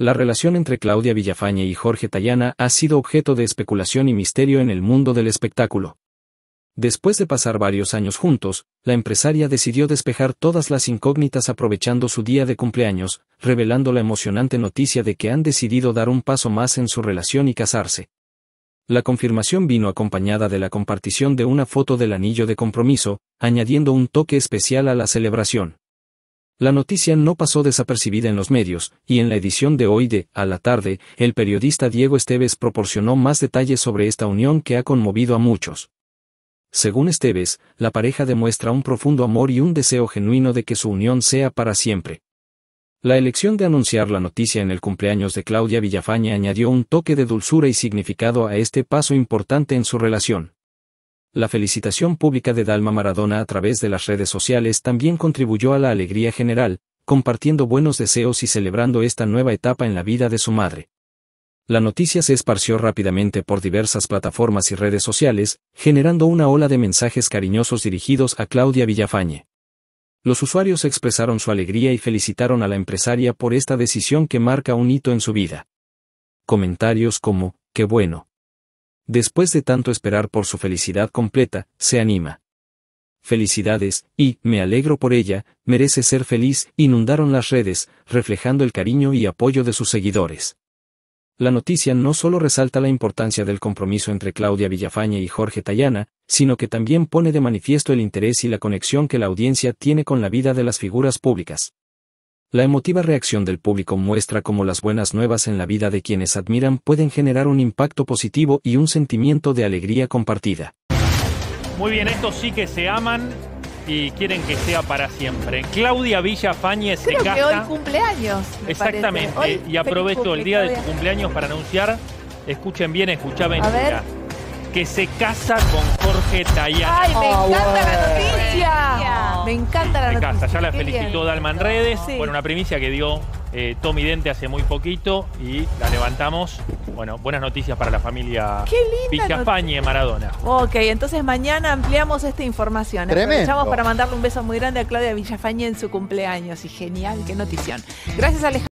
La relación entre Claudia Villafaña y Jorge Tallana ha sido objeto de especulación y misterio en el mundo del espectáculo. Después de pasar varios años juntos, la empresaria decidió despejar todas las incógnitas aprovechando su día de cumpleaños, revelando la emocionante noticia de que han decidido dar un paso más en su relación y casarse. La confirmación vino acompañada de la compartición de una foto del anillo de compromiso, añadiendo un toque especial a la celebración. La noticia no pasó desapercibida en los medios, y en la edición de hoy de A la tarde, el periodista Diego Esteves proporcionó más detalles sobre esta unión que ha conmovido a muchos. Según Esteves, la pareja demuestra un profundo amor y un deseo genuino de que su unión sea para siempre. La elección de anunciar la noticia en el cumpleaños de Claudia Villafaña añadió un toque de dulzura y significado a este paso importante en su relación. La felicitación pública de Dalma Maradona a través de las redes sociales también contribuyó a la alegría general, compartiendo buenos deseos y celebrando esta nueva etapa en la vida de su madre. La noticia se esparció rápidamente por diversas plataformas y redes sociales, generando una ola de mensajes cariñosos dirigidos a Claudia Villafañe. Los usuarios expresaron su alegría y felicitaron a la empresaria por esta decisión que marca un hito en su vida. Comentarios como, qué bueno, después de tanto esperar por su felicidad completa, se anima. Felicidades, y, me alegro por ella, merece ser feliz, inundaron las redes, reflejando el cariño y apoyo de sus seguidores. La noticia no solo resalta la importancia del compromiso entre Claudia Villafaña y Jorge Tayana, sino que también pone de manifiesto el interés y la conexión que la audiencia tiene con la vida de las figuras públicas. La emotiva reacción del público muestra cómo las buenas nuevas en la vida de quienes admiran pueden generar un impacto positivo y un sentimiento de alegría compartida. Muy bien, estos sí que se aman y quieren que sea para siempre. Claudia Villa Fáñez se casa. Que hoy cumpleaños. Exactamente. y aprovecho el día de su cumpleaños para anunciar. Escuchen bien, escucha A que se casa con Jorge Tayán. ¡Ay, ah, me encanta la noticia! Me encanta la noticia. Me ya la felicitó Dalman Redes. Sí. una primicia que dio eh, Tommy Dente hace muy poquito y la levantamos. Bueno, buenas noticias para la familia Villafañe Maradona. Ok, entonces mañana ampliamos esta información. Aprovechamos para mandarle un beso muy grande a Claudia Villafañe en su cumpleaños y genial, qué notición. Gracias Alejandro.